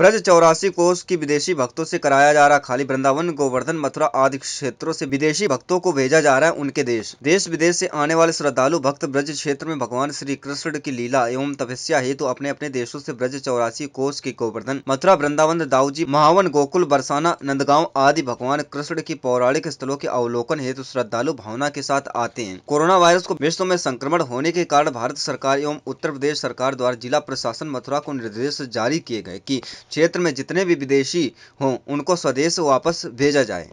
ब्रज चौरासी कोष की विदेशी भक्तों से कराया जा रहा खाली वृंदावन गोवर्धन मथुरा आदि क्षेत्रों से विदेशी भक्तों को भेजा जा रहा है उनके देश देश विदेश से आने वाले श्रद्धालु भक्त ब्रज क्षेत्र में भगवान श्री कृष्ण की लीला एवं तपस्या हेतु तो अपने अपने देशों से ब्रज चौरासी कोष के गोवर्धन मथुरा वृंदावन दाऊजी महावन गोकुल बरसाना नंदगांव आदि भगवान कृष्ण की पौराणिक स्थलों के अवलोकन हेतु तो श्रद्धालु भावना के साथ आते हैं कोरोना वायरस को विश्व में संक्रमण होने के कारण भारत सरकार एवं उत्तर प्रदेश सरकार द्वारा जिला प्रशासन मथुरा को निर्देश जारी किए गए की क्षेत्र में जितने भी विदेशी हों उनको स्वदेश वापस भेजा जाए